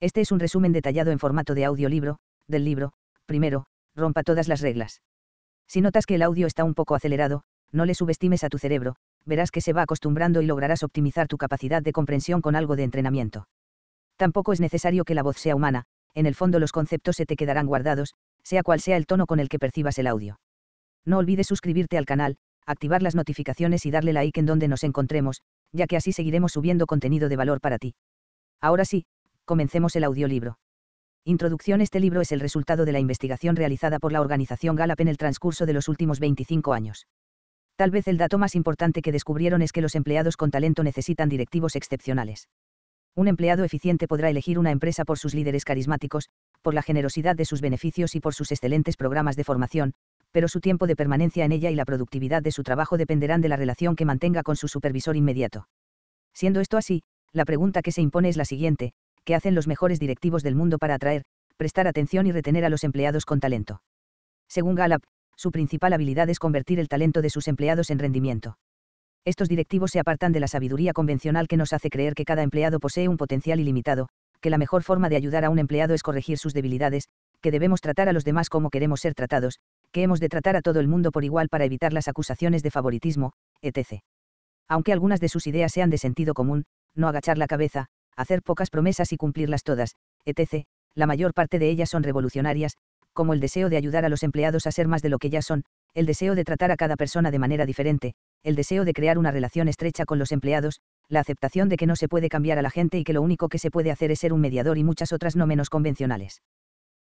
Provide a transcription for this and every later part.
Este es un resumen detallado en formato de audiolibro, del libro, primero, rompa todas las reglas. Si notas que el audio está un poco acelerado, no le subestimes a tu cerebro, verás que se va acostumbrando y lograrás optimizar tu capacidad de comprensión con algo de entrenamiento. Tampoco es necesario que la voz sea humana, en el fondo los conceptos se te quedarán guardados, sea cual sea el tono con el que percibas el audio. No olvides suscribirte al canal, activar las notificaciones y darle like en donde nos encontremos, ya que así seguiremos subiendo contenido de valor para ti. Ahora sí, Comencemos el audiolibro. Introducción Este libro es el resultado de la investigación realizada por la organización Galap en el transcurso de los últimos 25 años. Tal vez el dato más importante que descubrieron es que los empleados con talento necesitan directivos excepcionales. Un empleado eficiente podrá elegir una empresa por sus líderes carismáticos, por la generosidad de sus beneficios y por sus excelentes programas de formación, pero su tiempo de permanencia en ella y la productividad de su trabajo dependerán de la relación que mantenga con su supervisor inmediato. Siendo esto así, la pregunta que se impone es la siguiente, que hacen los mejores directivos del mundo para atraer, prestar atención y retener a los empleados con talento. Según Gallup, su principal habilidad es convertir el talento de sus empleados en rendimiento. Estos directivos se apartan de la sabiduría convencional que nos hace creer que cada empleado posee un potencial ilimitado, que la mejor forma de ayudar a un empleado es corregir sus debilidades, que debemos tratar a los demás como queremos ser tratados, que hemos de tratar a todo el mundo por igual para evitar las acusaciones de favoritismo, etc. Aunque algunas de sus ideas sean de sentido común, no agachar la cabeza, hacer pocas promesas y cumplirlas todas, etc., la mayor parte de ellas son revolucionarias, como el deseo de ayudar a los empleados a ser más de lo que ya son, el deseo de tratar a cada persona de manera diferente, el deseo de crear una relación estrecha con los empleados, la aceptación de que no se puede cambiar a la gente y que lo único que se puede hacer es ser un mediador y muchas otras no menos convencionales.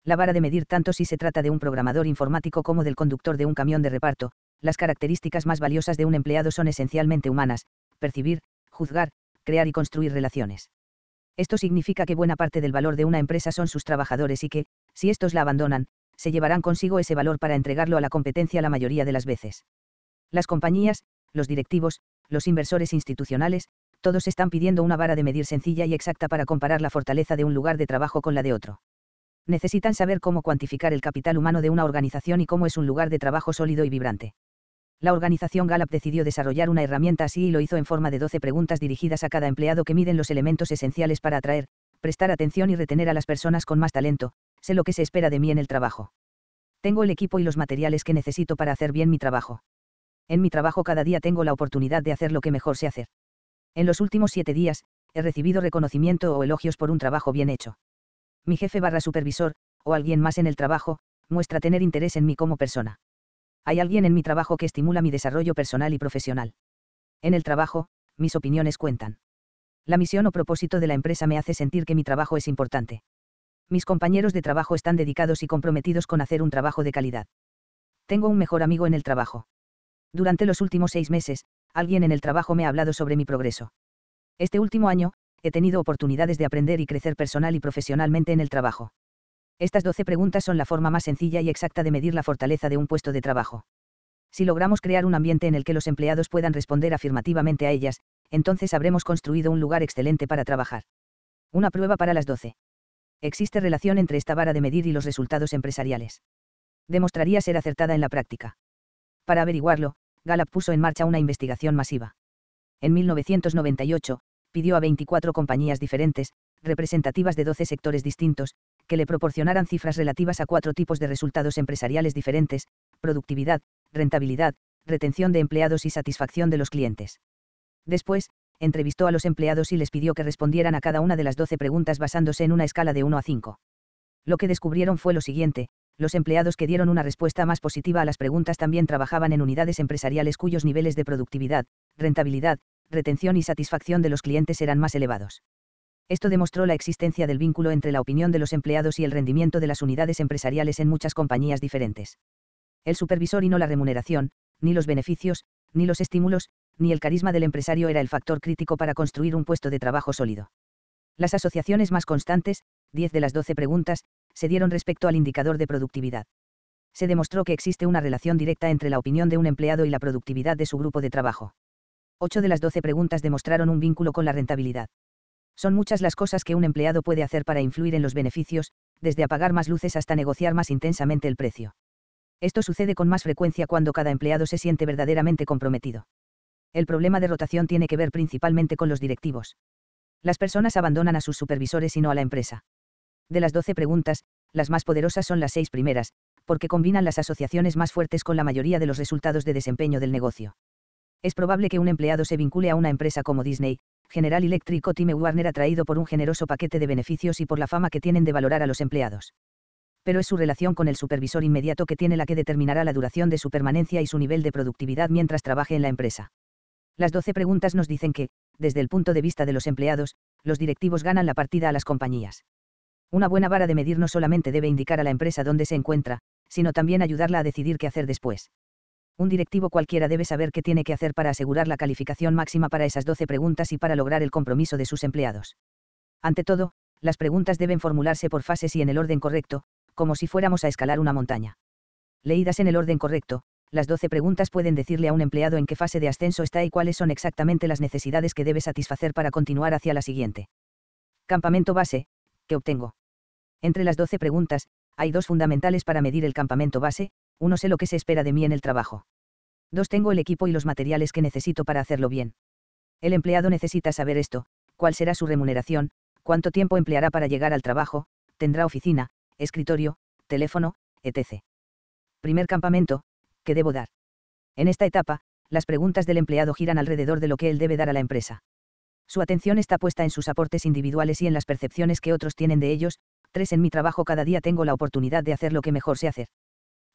La vara de medir tanto si se trata de un programador informático como del conductor de un camión de reparto, las características más valiosas de un empleado son esencialmente humanas, percibir, juzgar, crear y construir relaciones. Esto significa que buena parte del valor de una empresa son sus trabajadores y que, si estos la abandonan, se llevarán consigo ese valor para entregarlo a la competencia la mayoría de las veces. Las compañías, los directivos, los inversores institucionales, todos están pidiendo una vara de medir sencilla y exacta para comparar la fortaleza de un lugar de trabajo con la de otro. Necesitan saber cómo cuantificar el capital humano de una organización y cómo es un lugar de trabajo sólido y vibrante. La organización Gallup decidió desarrollar una herramienta así y lo hizo en forma de 12 preguntas dirigidas a cada empleado que miden los elementos esenciales para atraer, prestar atención y retener a las personas con más talento, sé lo que se espera de mí en el trabajo. Tengo el equipo y los materiales que necesito para hacer bien mi trabajo. En mi trabajo cada día tengo la oportunidad de hacer lo que mejor sé hacer. En los últimos siete días, he recibido reconocimiento o elogios por un trabajo bien hecho. Mi jefe barra supervisor, o alguien más en el trabajo, muestra tener interés en mí como persona. Hay alguien en mi trabajo que estimula mi desarrollo personal y profesional. En el trabajo, mis opiniones cuentan. La misión o propósito de la empresa me hace sentir que mi trabajo es importante. Mis compañeros de trabajo están dedicados y comprometidos con hacer un trabajo de calidad. Tengo un mejor amigo en el trabajo. Durante los últimos seis meses, alguien en el trabajo me ha hablado sobre mi progreso. Este último año, he tenido oportunidades de aprender y crecer personal y profesionalmente en el trabajo. Estas 12 preguntas son la forma más sencilla y exacta de medir la fortaleza de un puesto de trabajo. Si logramos crear un ambiente en el que los empleados puedan responder afirmativamente a ellas, entonces habremos construido un lugar excelente para trabajar. Una prueba para las 12. Existe relación entre esta vara de medir y los resultados empresariales. Demostraría ser acertada en la práctica. Para averiguarlo, Gallup puso en marcha una investigación masiva. En 1998, pidió a 24 compañías diferentes, representativas de 12 sectores distintos, que le proporcionaran cifras relativas a cuatro tipos de resultados empresariales diferentes, productividad, rentabilidad, retención de empleados y satisfacción de los clientes. Después, entrevistó a los empleados y les pidió que respondieran a cada una de las doce preguntas basándose en una escala de 1 a 5. Lo que descubrieron fue lo siguiente, los empleados que dieron una respuesta más positiva a las preguntas también trabajaban en unidades empresariales cuyos niveles de productividad, rentabilidad, retención y satisfacción de los clientes eran más elevados. Esto demostró la existencia del vínculo entre la opinión de los empleados y el rendimiento de las unidades empresariales en muchas compañías diferentes. El supervisor y no la remuneración, ni los beneficios, ni los estímulos, ni el carisma del empresario era el factor crítico para construir un puesto de trabajo sólido. Las asociaciones más constantes, 10 de las 12 preguntas, se dieron respecto al indicador de productividad. Se demostró que existe una relación directa entre la opinión de un empleado y la productividad de su grupo de trabajo. 8 de las 12 preguntas demostraron un vínculo con la rentabilidad. Son muchas las cosas que un empleado puede hacer para influir en los beneficios, desde apagar más luces hasta negociar más intensamente el precio. Esto sucede con más frecuencia cuando cada empleado se siente verdaderamente comprometido. El problema de rotación tiene que ver principalmente con los directivos. Las personas abandonan a sus supervisores y no a la empresa. De las 12 preguntas, las más poderosas son las seis primeras, porque combinan las asociaciones más fuertes con la mayoría de los resultados de desempeño del negocio. Es probable que un empleado se vincule a una empresa como Disney, General Electric o Time Warner atraído por un generoso paquete de beneficios y por la fama que tienen de valorar a los empleados. Pero es su relación con el supervisor inmediato que tiene la que determinará la duración de su permanencia y su nivel de productividad mientras trabaje en la empresa. Las 12 preguntas nos dicen que, desde el punto de vista de los empleados, los directivos ganan la partida a las compañías. Una buena vara de medir no solamente debe indicar a la empresa dónde se encuentra, sino también ayudarla a decidir qué hacer después. Un directivo cualquiera debe saber qué tiene que hacer para asegurar la calificación máxima para esas 12 preguntas y para lograr el compromiso de sus empleados. Ante todo, las preguntas deben formularse por fases y en el orden correcto, como si fuéramos a escalar una montaña. Leídas en el orden correcto, las 12 preguntas pueden decirle a un empleado en qué fase de ascenso está y cuáles son exactamente las necesidades que debe satisfacer para continuar hacia la siguiente. Campamento base, ¿qué obtengo? Entre las 12 preguntas, hay dos fundamentales para medir el campamento base, 1. Sé lo que se espera de mí en el trabajo. 2. Tengo el equipo y los materiales que necesito para hacerlo bien. El empleado necesita saber esto, cuál será su remuneración, cuánto tiempo empleará para llegar al trabajo, tendrá oficina, escritorio, teléfono, etc. Primer campamento, ¿qué debo dar? En esta etapa, las preguntas del empleado giran alrededor de lo que él debe dar a la empresa. Su atención está puesta en sus aportes individuales y en las percepciones que otros tienen de ellos. 3. En mi trabajo cada día tengo la oportunidad de hacer lo que mejor sé hacer.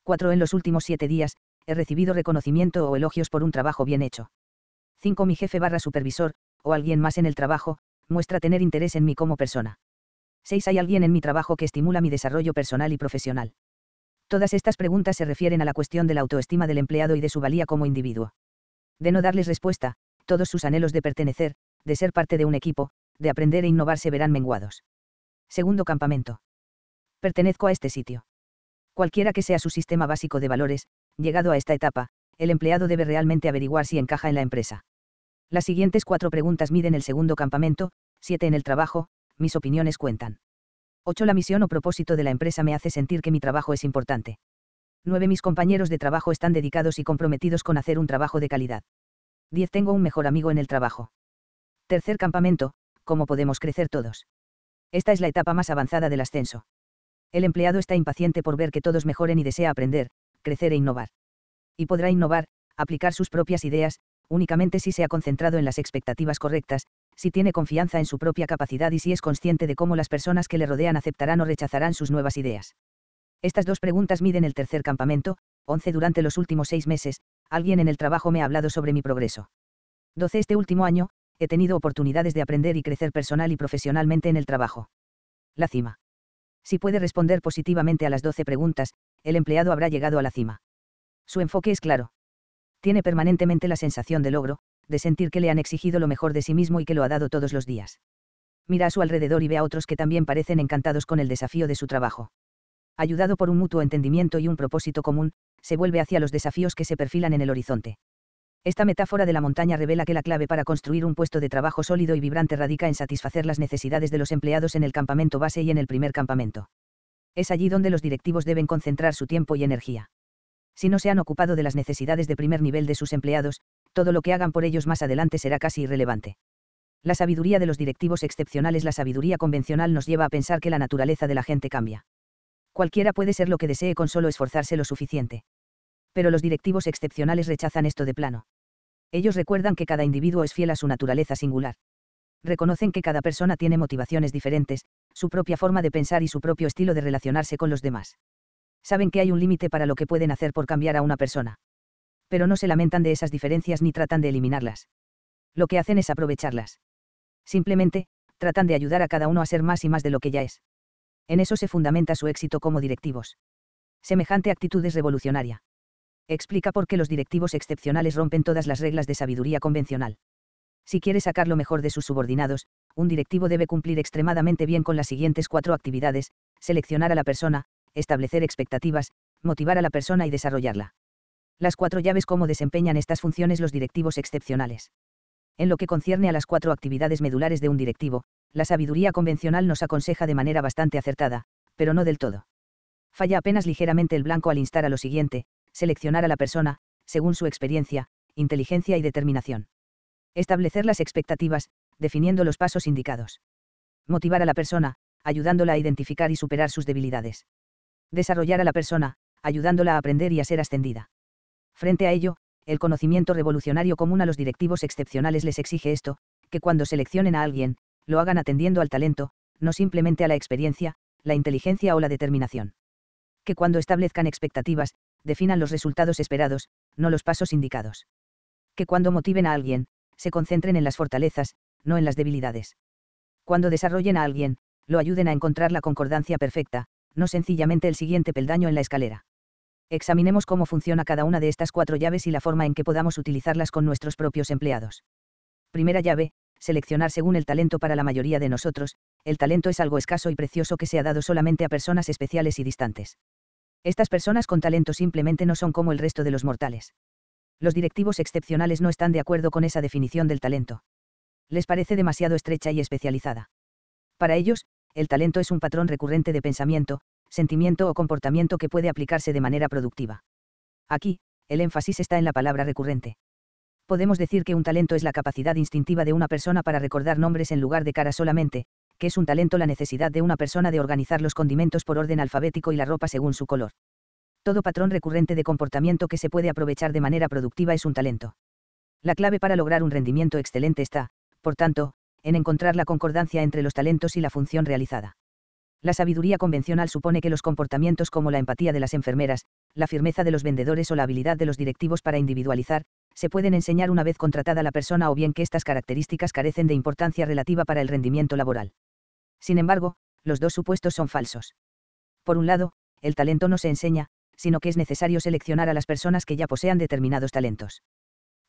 4. En los últimos 7 días, he recibido reconocimiento o elogios por un trabajo bien hecho. 5. Mi jefe barra supervisor, o alguien más en el trabajo, muestra tener interés en mí como persona. 6. Hay alguien en mi trabajo que estimula mi desarrollo personal y profesional. Todas estas preguntas se refieren a la cuestión de la autoestima del empleado y de su valía como individuo. De no darles respuesta, todos sus anhelos de pertenecer, de ser parte de un equipo, de aprender e innovar se verán menguados. Segundo campamento. Pertenezco a este sitio. Cualquiera que sea su sistema básico de valores, llegado a esta etapa, el empleado debe realmente averiguar si encaja en la empresa. Las siguientes cuatro preguntas miden el segundo campamento, siete en el trabajo, mis opiniones cuentan. 8. La misión o propósito de la empresa me hace sentir que mi trabajo es importante. 9. Mis compañeros de trabajo están dedicados y comprometidos con hacer un trabajo de calidad. 10. Tengo un mejor amigo en el trabajo. Tercer campamento, ¿cómo podemos crecer todos? Esta es la etapa más avanzada del ascenso. El empleado está impaciente por ver que todos mejoren y desea aprender, crecer e innovar. Y podrá innovar, aplicar sus propias ideas, únicamente si se ha concentrado en las expectativas correctas, si tiene confianza en su propia capacidad y si es consciente de cómo las personas que le rodean aceptarán o rechazarán sus nuevas ideas. Estas dos preguntas miden el tercer campamento, 11 durante los últimos seis meses, alguien en el trabajo me ha hablado sobre mi progreso. 12 este último año, he tenido oportunidades de aprender y crecer personal y profesionalmente en el trabajo. La cima. Si puede responder positivamente a las 12 preguntas, el empleado habrá llegado a la cima. Su enfoque es claro. Tiene permanentemente la sensación de logro, de sentir que le han exigido lo mejor de sí mismo y que lo ha dado todos los días. Mira a su alrededor y ve a otros que también parecen encantados con el desafío de su trabajo. Ayudado por un mutuo entendimiento y un propósito común, se vuelve hacia los desafíos que se perfilan en el horizonte. Esta metáfora de la montaña revela que la clave para construir un puesto de trabajo sólido y vibrante radica en satisfacer las necesidades de los empleados en el campamento base y en el primer campamento. Es allí donde los directivos deben concentrar su tiempo y energía. Si no se han ocupado de las necesidades de primer nivel de sus empleados, todo lo que hagan por ellos más adelante será casi irrelevante. La sabiduría de los directivos excepcionales, la sabiduría convencional nos lleva a pensar que la naturaleza de la gente cambia. Cualquiera puede ser lo que desee con solo esforzarse lo suficiente pero los directivos excepcionales rechazan esto de plano. Ellos recuerdan que cada individuo es fiel a su naturaleza singular. Reconocen que cada persona tiene motivaciones diferentes, su propia forma de pensar y su propio estilo de relacionarse con los demás. Saben que hay un límite para lo que pueden hacer por cambiar a una persona. Pero no se lamentan de esas diferencias ni tratan de eliminarlas. Lo que hacen es aprovecharlas. Simplemente, tratan de ayudar a cada uno a ser más y más de lo que ya es. En eso se fundamenta su éxito como directivos. Semejante actitud es revolucionaria. Explica por qué los directivos excepcionales rompen todas las reglas de sabiduría convencional. Si quiere sacar lo mejor de sus subordinados, un directivo debe cumplir extremadamente bien con las siguientes cuatro actividades, seleccionar a la persona, establecer expectativas, motivar a la persona y desarrollarla. Las cuatro llaves cómo desempeñan estas funciones los directivos excepcionales. En lo que concierne a las cuatro actividades medulares de un directivo, la sabiduría convencional nos aconseja de manera bastante acertada, pero no del todo. Falla apenas ligeramente el blanco al instar a lo siguiente, seleccionar a la persona, según su experiencia, inteligencia y determinación. Establecer las expectativas, definiendo los pasos indicados. Motivar a la persona, ayudándola a identificar y superar sus debilidades. Desarrollar a la persona, ayudándola a aprender y a ser ascendida. Frente a ello, el conocimiento revolucionario común a los directivos excepcionales les exige esto, que cuando seleccionen a alguien, lo hagan atendiendo al talento, no simplemente a la experiencia, la inteligencia o la determinación. Que cuando establezcan expectativas, definan los resultados esperados, no los pasos indicados. Que cuando motiven a alguien, se concentren en las fortalezas, no en las debilidades. Cuando desarrollen a alguien, lo ayuden a encontrar la concordancia perfecta, no sencillamente el siguiente peldaño en la escalera. Examinemos cómo funciona cada una de estas cuatro llaves y la forma en que podamos utilizarlas con nuestros propios empleados. Primera llave, seleccionar según el talento para la mayoría de nosotros, el talento es algo escaso y precioso que se ha dado solamente a personas especiales y distantes. Estas personas con talento simplemente no son como el resto de los mortales. Los directivos excepcionales no están de acuerdo con esa definición del talento. Les parece demasiado estrecha y especializada. Para ellos, el talento es un patrón recurrente de pensamiento, sentimiento o comportamiento que puede aplicarse de manera productiva. Aquí, el énfasis está en la palabra recurrente. Podemos decir que un talento es la capacidad instintiva de una persona para recordar nombres en lugar de cara solamente, que es un talento la necesidad de una persona de organizar los condimentos por orden alfabético y la ropa según su color. Todo patrón recurrente de comportamiento que se puede aprovechar de manera productiva es un talento. La clave para lograr un rendimiento excelente está, por tanto, en encontrar la concordancia entre los talentos y la función realizada. La sabiduría convencional supone que los comportamientos como la empatía de las enfermeras, la firmeza de los vendedores o la habilidad de los directivos para individualizar, se pueden enseñar una vez contratada la persona o bien que estas características carecen de importancia relativa para el rendimiento laboral. Sin embargo, los dos supuestos son falsos. Por un lado, el talento no se enseña, sino que es necesario seleccionar a las personas que ya posean determinados talentos.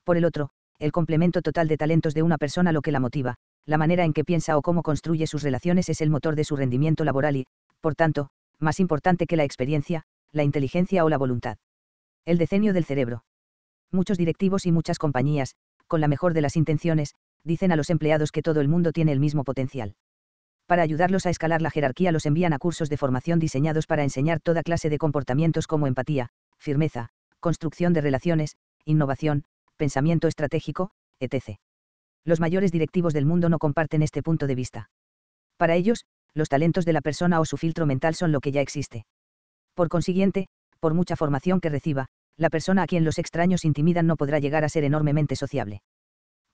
Por el otro, el complemento total de talentos de una persona lo que la motiva, la manera en que piensa o cómo construye sus relaciones es el motor de su rendimiento laboral y, por tanto, más importante que la experiencia, la inteligencia o la voluntad. El decenio del cerebro. Muchos directivos y muchas compañías, con la mejor de las intenciones, dicen a los empleados que todo el mundo tiene el mismo potencial para ayudarlos a escalar la jerarquía los envían a cursos de formación diseñados para enseñar toda clase de comportamientos como empatía, firmeza, construcción de relaciones, innovación, pensamiento estratégico, etc. Los mayores directivos del mundo no comparten este punto de vista. Para ellos, los talentos de la persona o su filtro mental son lo que ya existe. Por consiguiente, por mucha formación que reciba, la persona a quien los extraños intimidan no podrá llegar a ser enormemente sociable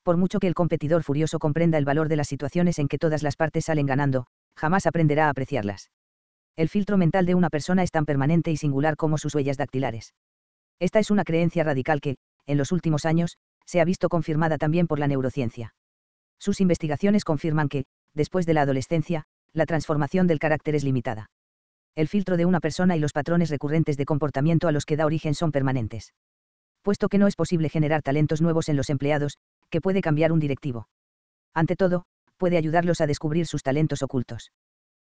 por mucho que el competidor furioso comprenda el valor de las situaciones en que todas las partes salen ganando, jamás aprenderá a apreciarlas. El filtro mental de una persona es tan permanente y singular como sus huellas dactilares. Esta es una creencia radical que, en los últimos años, se ha visto confirmada también por la neurociencia. Sus investigaciones confirman que, después de la adolescencia, la transformación del carácter es limitada. El filtro de una persona y los patrones recurrentes de comportamiento a los que da origen son permanentes. Puesto que no es posible generar talentos nuevos en los empleados, que puede cambiar un directivo. Ante todo, puede ayudarlos a descubrir sus talentos ocultos.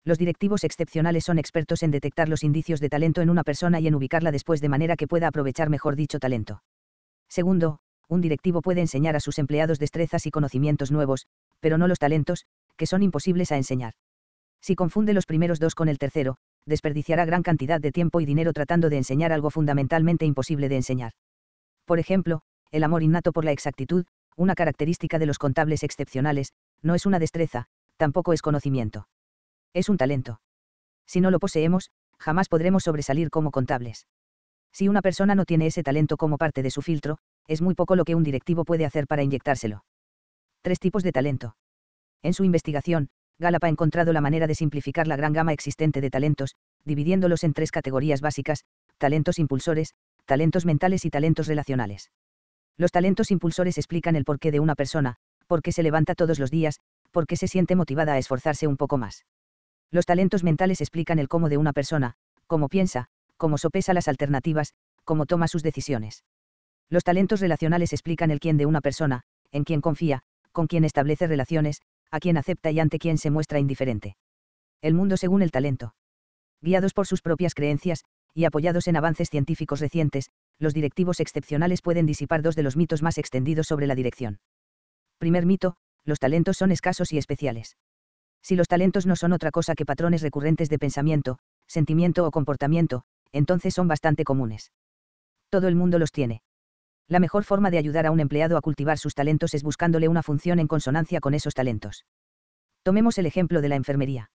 Los directivos excepcionales son expertos en detectar los indicios de talento en una persona y en ubicarla después de manera que pueda aprovechar mejor dicho talento. Segundo, un directivo puede enseñar a sus empleados destrezas y conocimientos nuevos, pero no los talentos, que son imposibles a enseñar. Si confunde los primeros dos con el tercero, desperdiciará gran cantidad de tiempo y dinero tratando de enseñar algo fundamentalmente imposible de enseñar. Por ejemplo, el amor innato por la exactitud, una característica de los contables excepcionales, no es una destreza, tampoco es conocimiento. Es un talento. Si no lo poseemos, jamás podremos sobresalir como contables. Si una persona no tiene ese talento como parte de su filtro, es muy poco lo que un directivo puede hacer para inyectárselo. Tres tipos de talento. En su investigación, Gallup ha encontrado la manera de simplificar la gran gama existente de talentos, dividiéndolos en tres categorías básicas, talentos impulsores, talentos mentales y talentos relacionales. Los talentos impulsores explican el porqué de una persona, por qué se levanta todos los días, por qué se siente motivada a esforzarse un poco más. Los talentos mentales explican el cómo de una persona, cómo piensa, cómo sopesa las alternativas, cómo toma sus decisiones. Los talentos relacionales explican el quién de una persona, en quién confía, con quién establece relaciones, a quién acepta y ante quién se muestra indiferente. El mundo según el talento. Guiados por sus propias creencias, y apoyados en avances científicos recientes, los directivos excepcionales pueden disipar dos de los mitos más extendidos sobre la dirección. Primer mito, los talentos son escasos y especiales. Si los talentos no son otra cosa que patrones recurrentes de pensamiento, sentimiento o comportamiento, entonces son bastante comunes. Todo el mundo los tiene. La mejor forma de ayudar a un empleado a cultivar sus talentos es buscándole una función en consonancia con esos talentos. Tomemos el ejemplo de la enfermería.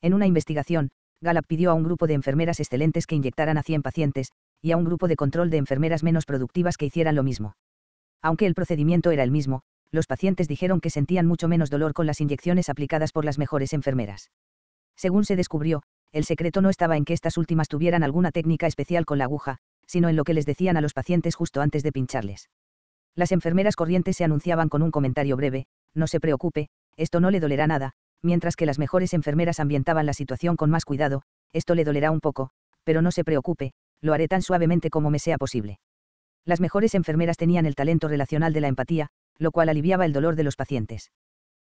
En una investigación, Gallup pidió a un grupo de enfermeras excelentes que inyectaran a 100 pacientes, y a un grupo de control de enfermeras menos productivas que hicieran lo mismo. Aunque el procedimiento era el mismo, los pacientes dijeron que sentían mucho menos dolor con las inyecciones aplicadas por las mejores enfermeras. Según se descubrió, el secreto no estaba en que estas últimas tuvieran alguna técnica especial con la aguja, sino en lo que les decían a los pacientes justo antes de pincharles. Las enfermeras corrientes se anunciaban con un comentario breve, no se preocupe, esto no le dolerá nada, mientras que las mejores enfermeras ambientaban la situación con más cuidado, esto le dolerá un poco, pero no se preocupe, lo haré tan suavemente como me sea posible. Las mejores enfermeras tenían el talento relacional de la empatía, lo cual aliviaba el dolor de los pacientes.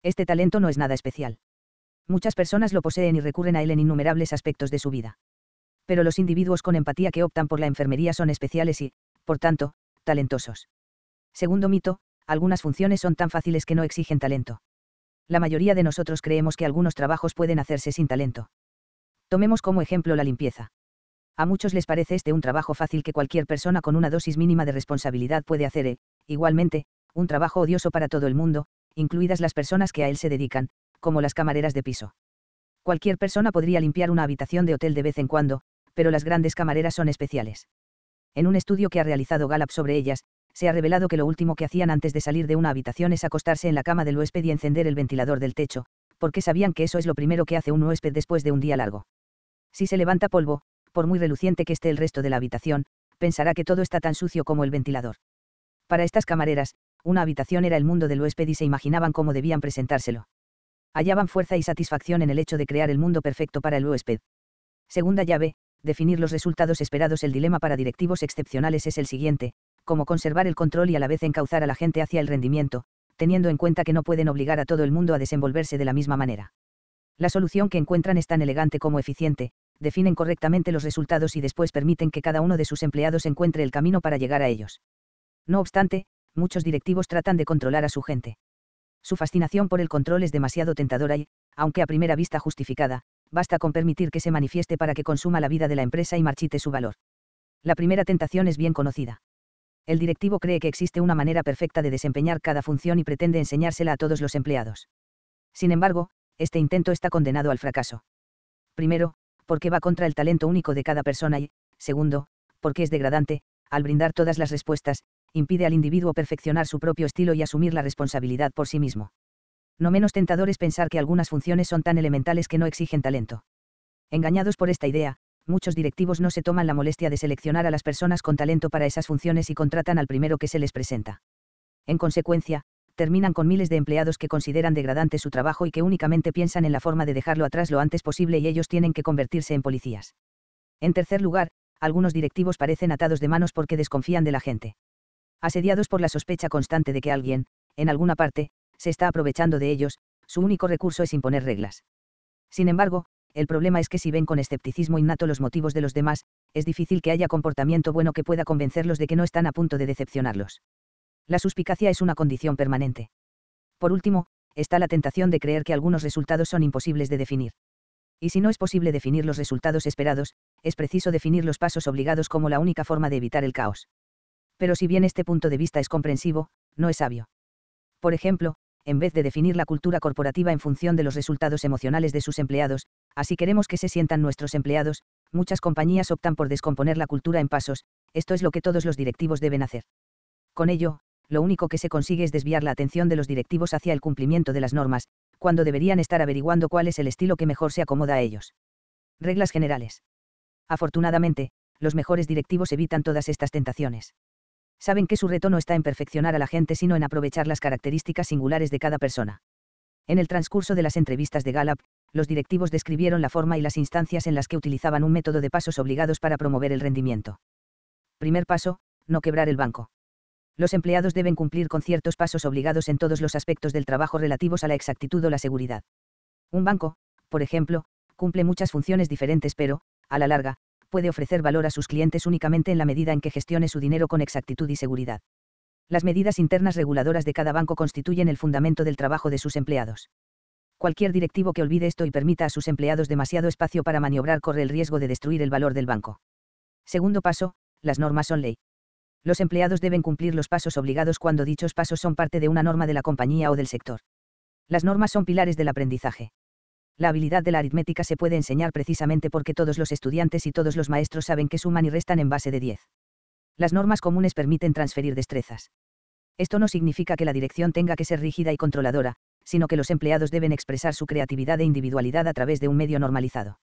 Este talento no es nada especial. Muchas personas lo poseen y recurren a él en innumerables aspectos de su vida. Pero los individuos con empatía que optan por la enfermería son especiales y, por tanto, talentosos. Segundo mito, algunas funciones son tan fáciles que no exigen talento. La mayoría de nosotros creemos que algunos trabajos pueden hacerse sin talento. Tomemos como ejemplo la limpieza. A muchos les parece este un trabajo fácil que cualquier persona con una dosis mínima de responsabilidad puede hacer, eh. igualmente, un trabajo odioso para todo el mundo, incluidas las personas que a él se dedican, como las camareras de piso. Cualquier persona podría limpiar una habitación de hotel de vez en cuando, pero las grandes camareras son especiales. En un estudio que ha realizado Gallup sobre ellas, se ha revelado que lo último que hacían antes de salir de una habitación es acostarse en la cama del huésped y encender el ventilador del techo, porque sabían que eso es lo primero que hace un huésped después de un día largo. Si se levanta polvo, por muy reluciente que esté el resto de la habitación, pensará que todo está tan sucio como el ventilador. Para estas camareras, una habitación era el mundo del huésped y se imaginaban cómo debían presentárselo. Hallaban fuerza y satisfacción en el hecho de crear el mundo perfecto para el huésped. Segunda llave, definir los resultados esperados. El dilema para directivos excepcionales es el siguiente, como conservar el control y a la vez encauzar a la gente hacia el rendimiento, teniendo en cuenta que no pueden obligar a todo el mundo a desenvolverse de la misma manera. La solución que encuentran es tan elegante como eficiente, definen correctamente los resultados y después permiten que cada uno de sus empleados encuentre el camino para llegar a ellos. No obstante, muchos directivos tratan de controlar a su gente. Su fascinación por el control es demasiado tentadora y, aunque a primera vista justificada, basta con permitir que se manifieste para que consuma la vida de la empresa y marchite su valor. La primera tentación es bien conocida. El directivo cree que existe una manera perfecta de desempeñar cada función y pretende enseñársela a todos los empleados. Sin embargo, este intento está condenado al fracaso. Primero, porque va contra el talento único de cada persona y, segundo, porque es degradante, al brindar todas las respuestas, impide al individuo perfeccionar su propio estilo y asumir la responsabilidad por sí mismo. No menos tentador es pensar que algunas funciones son tan elementales que no exigen talento. Engañados por esta idea, muchos directivos no se toman la molestia de seleccionar a las personas con talento para esas funciones y contratan al primero que se les presenta. En consecuencia, terminan con miles de empleados que consideran degradante su trabajo y que únicamente piensan en la forma de dejarlo atrás lo antes posible y ellos tienen que convertirse en policías. En tercer lugar, algunos directivos parecen atados de manos porque desconfían de la gente. Asediados por la sospecha constante de que alguien, en alguna parte, se está aprovechando de ellos, su único recurso es imponer reglas. Sin embargo, el problema es que si ven con escepticismo innato los motivos de los demás, es difícil que haya comportamiento bueno que pueda convencerlos de que no están a punto de decepcionarlos. La suspicacia es una condición permanente. Por último, está la tentación de creer que algunos resultados son imposibles de definir. Y si no es posible definir los resultados esperados, es preciso definir los pasos obligados como la única forma de evitar el caos. Pero si bien este punto de vista es comprensivo, no es sabio. Por ejemplo, en vez de definir la cultura corporativa en función de los resultados emocionales de sus empleados, así queremos que se sientan nuestros empleados, muchas compañías optan por descomponer la cultura en pasos, esto es lo que todos los directivos deben hacer. Con ello, lo único que se consigue es desviar la atención de los directivos hacia el cumplimiento de las normas, cuando deberían estar averiguando cuál es el estilo que mejor se acomoda a ellos. Reglas generales. Afortunadamente, los mejores directivos evitan todas estas tentaciones. Saben que su reto no está en perfeccionar a la gente, sino en aprovechar las características singulares de cada persona. En el transcurso de las entrevistas de Gallup, los directivos describieron la forma y las instancias en las que utilizaban un método de pasos obligados para promover el rendimiento. Primer paso, no quebrar el banco los empleados deben cumplir con ciertos pasos obligados en todos los aspectos del trabajo relativos a la exactitud o la seguridad. Un banco, por ejemplo, cumple muchas funciones diferentes pero, a la larga, puede ofrecer valor a sus clientes únicamente en la medida en que gestione su dinero con exactitud y seguridad. Las medidas internas reguladoras de cada banco constituyen el fundamento del trabajo de sus empleados. Cualquier directivo que olvide esto y permita a sus empleados demasiado espacio para maniobrar corre el riesgo de destruir el valor del banco. Segundo paso, las normas son ley los empleados deben cumplir los pasos obligados cuando dichos pasos son parte de una norma de la compañía o del sector. Las normas son pilares del aprendizaje. La habilidad de la aritmética se puede enseñar precisamente porque todos los estudiantes y todos los maestros saben que suman y restan en base de 10. Las normas comunes permiten transferir destrezas. Esto no significa que la dirección tenga que ser rígida y controladora, sino que los empleados deben expresar su creatividad e individualidad a través de un medio normalizado.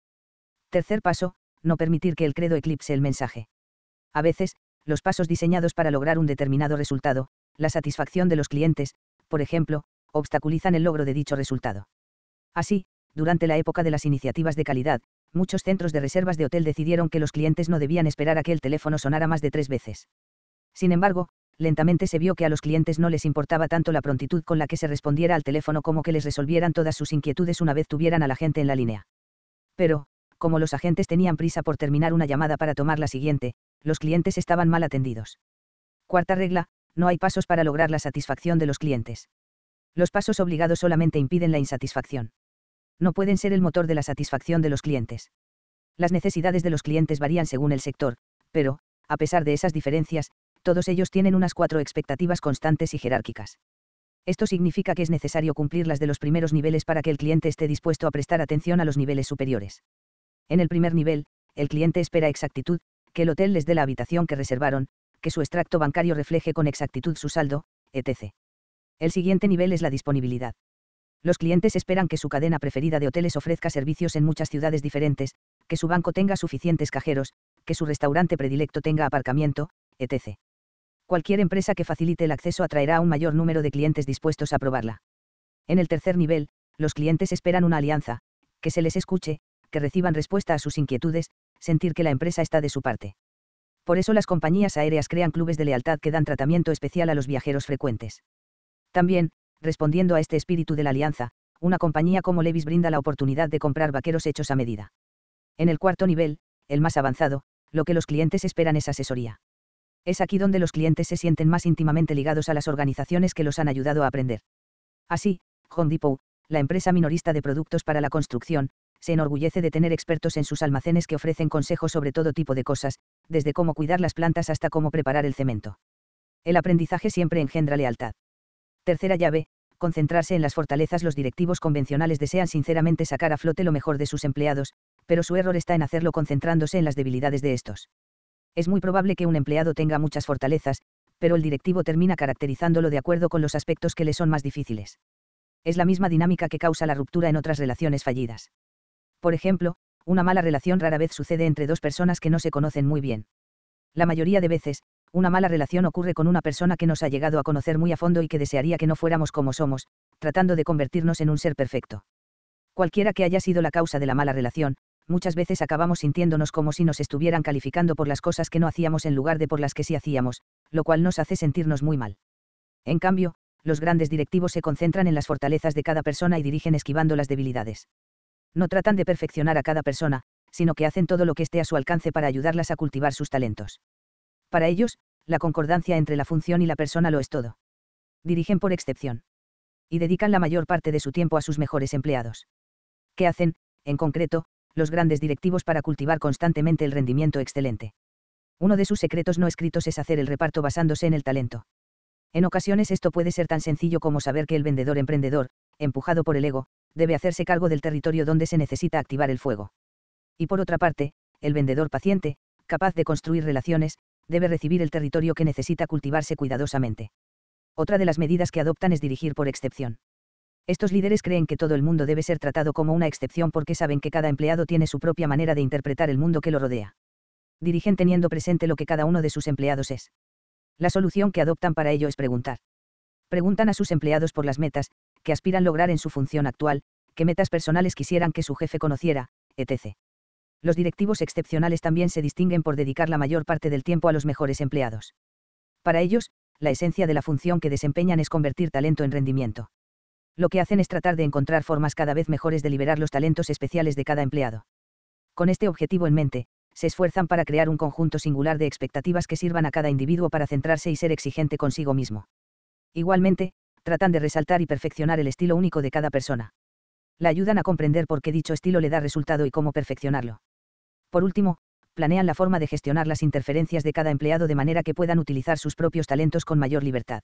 Tercer paso, no permitir que el credo eclipse el mensaje. A veces, los pasos diseñados para lograr un determinado resultado, la satisfacción de los clientes, por ejemplo, obstaculizan el logro de dicho resultado. Así, durante la época de las iniciativas de calidad, muchos centros de reservas de hotel decidieron que los clientes no debían esperar a que el teléfono sonara más de tres veces. Sin embargo, lentamente se vio que a los clientes no les importaba tanto la prontitud con la que se respondiera al teléfono como que les resolvieran todas sus inquietudes una vez tuvieran a la gente en la línea. Pero, como los agentes tenían prisa por terminar una llamada para tomar la siguiente, los clientes estaban mal atendidos. Cuarta regla, no hay pasos para lograr la satisfacción de los clientes. Los pasos obligados solamente impiden la insatisfacción. No pueden ser el motor de la satisfacción de los clientes. Las necesidades de los clientes varían según el sector, pero, a pesar de esas diferencias, todos ellos tienen unas cuatro expectativas constantes y jerárquicas. Esto significa que es necesario cumplir las de los primeros niveles para que el cliente esté dispuesto a prestar atención a los niveles superiores. En el primer nivel, el cliente espera exactitud, que el hotel les dé la habitación que reservaron, que su extracto bancario refleje con exactitud su saldo, etc. El siguiente nivel es la disponibilidad. Los clientes esperan que su cadena preferida de hoteles ofrezca servicios en muchas ciudades diferentes, que su banco tenga suficientes cajeros, que su restaurante predilecto tenga aparcamiento, etc. Cualquier empresa que facilite el acceso atraerá a un mayor número de clientes dispuestos a probarla. En el tercer nivel, los clientes esperan una alianza, que se les escuche, que reciban respuesta a sus inquietudes, sentir que la empresa está de su parte. Por eso las compañías aéreas crean clubes de lealtad que dan tratamiento especial a los viajeros frecuentes. También, respondiendo a este espíritu de la alianza, una compañía como Levis brinda la oportunidad de comprar vaqueros hechos a medida. En el cuarto nivel, el más avanzado, lo que los clientes esperan es asesoría. Es aquí donde los clientes se sienten más íntimamente ligados a las organizaciones que los han ayudado a aprender. Así, Home Depot, la empresa minorista de productos para la construcción, se enorgullece de tener expertos en sus almacenes que ofrecen consejos sobre todo tipo de cosas, desde cómo cuidar las plantas hasta cómo preparar el cemento. El aprendizaje siempre engendra lealtad. Tercera llave, concentrarse en las fortalezas. Los directivos convencionales desean sinceramente sacar a flote lo mejor de sus empleados, pero su error está en hacerlo concentrándose en las debilidades de estos. Es muy probable que un empleado tenga muchas fortalezas, pero el directivo termina caracterizándolo de acuerdo con los aspectos que le son más difíciles. Es la misma dinámica que causa la ruptura en otras relaciones fallidas. Por ejemplo, una mala relación rara vez sucede entre dos personas que no se conocen muy bien. La mayoría de veces, una mala relación ocurre con una persona que nos ha llegado a conocer muy a fondo y que desearía que no fuéramos como somos, tratando de convertirnos en un ser perfecto. Cualquiera que haya sido la causa de la mala relación, muchas veces acabamos sintiéndonos como si nos estuvieran calificando por las cosas que no hacíamos en lugar de por las que sí hacíamos, lo cual nos hace sentirnos muy mal. En cambio, los grandes directivos se concentran en las fortalezas de cada persona y dirigen esquivando las debilidades. No tratan de perfeccionar a cada persona, sino que hacen todo lo que esté a su alcance para ayudarlas a cultivar sus talentos. Para ellos, la concordancia entre la función y la persona lo es todo. Dirigen por excepción. Y dedican la mayor parte de su tiempo a sus mejores empleados. ¿Qué hacen, en concreto, los grandes directivos para cultivar constantemente el rendimiento excelente? Uno de sus secretos no escritos es hacer el reparto basándose en el talento. En ocasiones esto puede ser tan sencillo como saber que el vendedor emprendedor, empujado por el ego, debe hacerse cargo del territorio donde se necesita activar el fuego. Y por otra parte, el vendedor paciente, capaz de construir relaciones, debe recibir el territorio que necesita cultivarse cuidadosamente. Otra de las medidas que adoptan es dirigir por excepción. Estos líderes creen que todo el mundo debe ser tratado como una excepción porque saben que cada empleado tiene su propia manera de interpretar el mundo que lo rodea. Dirigen teniendo presente lo que cada uno de sus empleados es. La solución que adoptan para ello es preguntar. Preguntan a sus empleados por las metas, que aspiran lograr en su función actual, qué metas personales quisieran que su jefe conociera, etc. Los directivos excepcionales también se distinguen por dedicar la mayor parte del tiempo a los mejores empleados. Para ellos, la esencia de la función que desempeñan es convertir talento en rendimiento. Lo que hacen es tratar de encontrar formas cada vez mejores de liberar los talentos especiales de cada empleado. Con este objetivo en mente, se esfuerzan para crear un conjunto singular de expectativas que sirvan a cada individuo para centrarse y ser exigente consigo mismo. Igualmente, tratan de resaltar y perfeccionar el estilo único de cada persona. La ayudan a comprender por qué dicho estilo le da resultado y cómo perfeccionarlo. Por último, planean la forma de gestionar las interferencias de cada empleado de manera que puedan utilizar sus propios talentos con mayor libertad.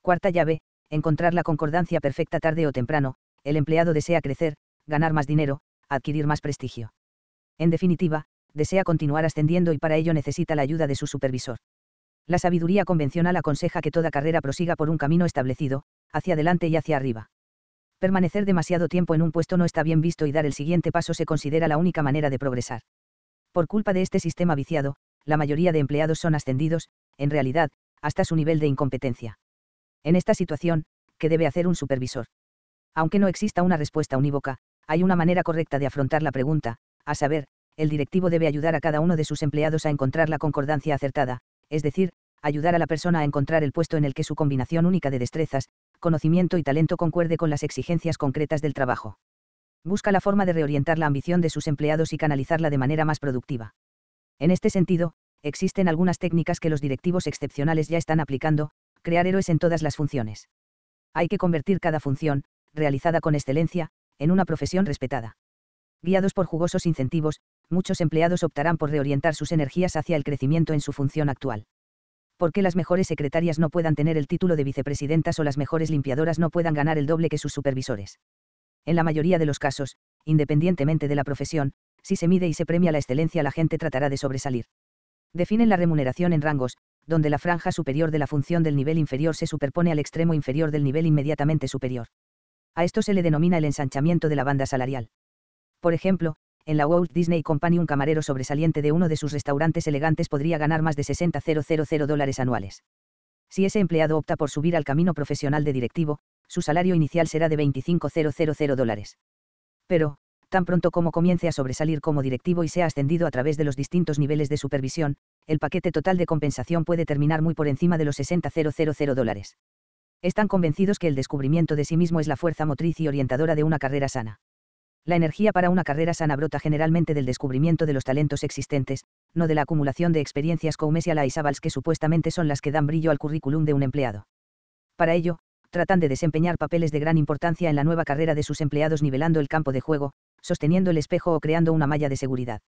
Cuarta llave, encontrar la concordancia perfecta tarde o temprano, el empleado desea crecer, ganar más dinero, adquirir más prestigio. En definitiva, desea continuar ascendiendo y para ello necesita la ayuda de su supervisor. La sabiduría convencional aconseja que toda carrera prosiga por un camino establecido, hacia adelante y hacia arriba. Permanecer demasiado tiempo en un puesto no está bien visto y dar el siguiente paso se considera la única manera de progresar. Por culpa de este sistema viciado, la mayoría de empleados son ascendidos, en realidad, hasta su nivel de incompetencia. En esta situación, ¿qué debe hacer un supervisor? Aunque no exista una respuesta unívoca, hay una manera correcta de afrontar la pregunta, a saber, el directivo debe ayudar a cada uno de sus empleados a encontrar la concordancia acertada, es decir, ayudar a la persona a encontrar el puesto en el que su combinación única de destrezas, conocimiento y talento concuerde con las exigencias concretas del trabajo. Busca la forma de reorientar la ambición de sus empleados y canalizarla de manera más productiva. En este sentido, existen algunas técnicas que los directivos excepcionales ya están aplicando, crear héroes en todas las funciones. Hay que convertir cada función, realizada con excelencia, en una profesión respetada. Guiados por jugosos incentivos, muchos empleados optarán por reorientar sus energías hacia el crecimiento en su función actual. ¿Por qué las mejores secretarias no puedan tener el título de vicepresidentas o las mejores limpiadoras no puedan ganar el doble que sus supervisores? En la mayoría de los casos, independientemente de la profesión, si se mide y se premia la excelencia la gente tratará de sobresalir. Definen la remuneración en rangos, donde la franja superior de la función del nivel inferior se superpone al extremo inferior del nivel inmediatamente superior. A esto se le denomina el ensanchamiento de la banda salarial. Por ejemplo, en la Walt Disney Company un camarero sobresaliente de uno de sus restaurantes elegantes podría ganar más de 60.000 dólares anuales. Si ese empleado opta por subir al camino profesional de directivo, su salario inicial será de 25.000 dólares. Pero, tan pronto como comience a sobresalir como directivo y sea ascendido a través de los distintos niveles de supervisión, el paquete total de compensación puede terminar muy por encima de los 60.000 dólares. Están convencidos que el descubrimiento de sí mismo es la fuerza motriz y orientadora de una carrera sana. La energía para una carrera sana brota generalmente del descubrimiento de los talentos existentes, no de la acumulación de experiencias a y sabals que supuestamente son las que dan brillo al currículum de un empleado. Para ello, tratan de desempeñar papeles de gran importancia en la nueva carrera de sus empleados nivelando el campo de juego, sosteniendo el espejo o creando una malla de seguridad.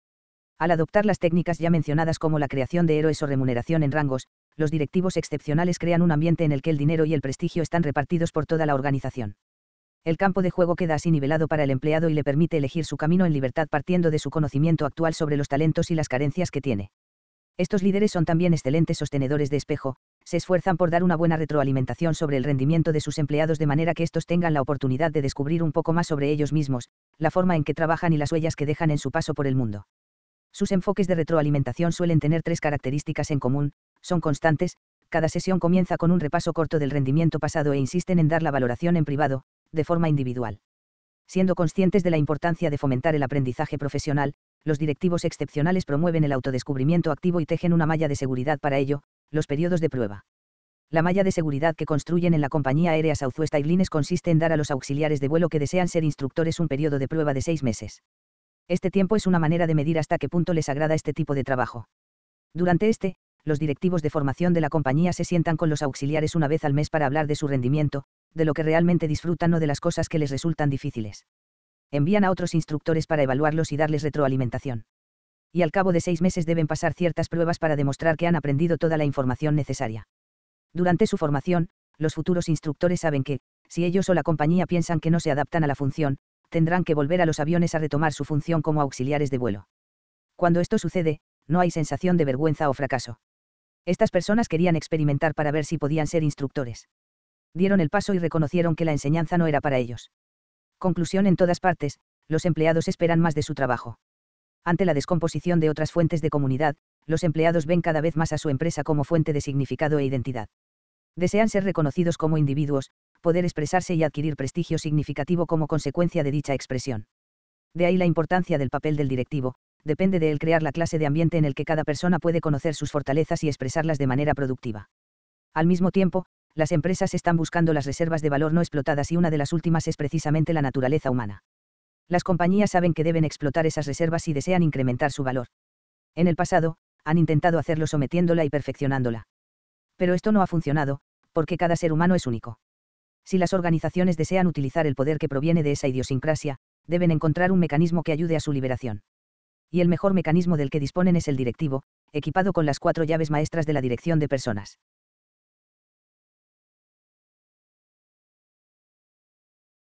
Al adoptar las técnicas ya mencionadas como la creación de héroes o remuneración en rangos, los directivos excepcionales crean un ambiente en el que el dinero y el prestigio están repartidos por toda la organización el campo de juego queda así nivelado para el empleado y le permite elegir su camino en libertad partiendo de su conocimiento actual sobre los talentos y las carencias que tiene. Estos líderes son también excelentes sostenedores de espejo, se esfuerzan por dar una buena retroalimentación sobre el rendimiento de sus empleados de manera que estos tengan la oportunidad de descubrir un poco más sobre ellos mismos, la forma en que trabajan y las huellas que dejan en su paso por el mundo. Sus enfoques de retroalimentación suelen tener tres características en común, son constantes, cada sesión comienza con un repaso corto del rendimiento pasado e insisten en dar la valoración en privado, de forma individual. Siendo conscientes de la importancia de fomentar el aprendizaje profesional, los directivos excepcionales promueven el autodescubrimiento activo y tejen una malla de seguridad para ello, los periodos de prueba. La malla de seguridad que construyen en la compañía aérea Southwest Airlines consiste en dar a los auxiliares de vuelo que desean ser instructores un periodo de prueba de seis meses. Este tiempo es una manera de medir hasta qué punto les agrada este tipo de trabajo. Durante este, los directivos de formación de la compañía se sientan con los auxiliares una vez al mes para hablar de su rendimiento, de lo que realmente disfrutan o de las cosas que les resultan difíciles. Envían a otros instructores para evaluarlos y darles retroalimentación. Y al cabo de seis meses deben pasar ciertas pruebas para demostrar que han aprendido toda la información necesaria. Durante su formación, los futuros instructores saben que, si ellos o la compañía piensan que no se adaptan a la función, tendrán que volver a los aviones a retomar su función como auxiliares de vuelo. Cuando esto sucede, no hay sensación de vergüenza o fracaso. Estas personas querían experimentar para ver si podían ser instructores dieron el paso y reconocieron que la enseñanza no era para ellos. Conclusión en todas partes, los empleados esperan más de su trabajo. Ante la descomposición de otras fuentes de comunidad, los empleados ven cada vez más a su empresa como fuente de significado e identidad. Desean ser reconocidos como individuos, poder expresarse y adquirir prestigio significativo como consecuencia de dicha expresión. De ahí la importancia del papel del directivo, depende de él crear la clase de ambiente en el que cada persona puede conocer sus fortalezas y expresarlas de manera productiva. Al mismo tiempo, las empresas están buscando las reservas de valor no explotadas y una de las últimas es precisamente la naturaleza humana. Las compañías saben que deben explotar esas reservas si desean incrementar su valor. En el pasado, han intentado hacerlo sometiéndola y perfeccionándola. Pero esto no ha funcionado, porque cada ser humano es único. Si las organizaciones desean utilizar el poder que proviene de esa idiosincrasia, deben encontrar un mecanismo que ayude a su liberación. Y el mejor mecanismo del que disponen es el directivo, equipado con las cuatro llaves maestras de la dirección de personas.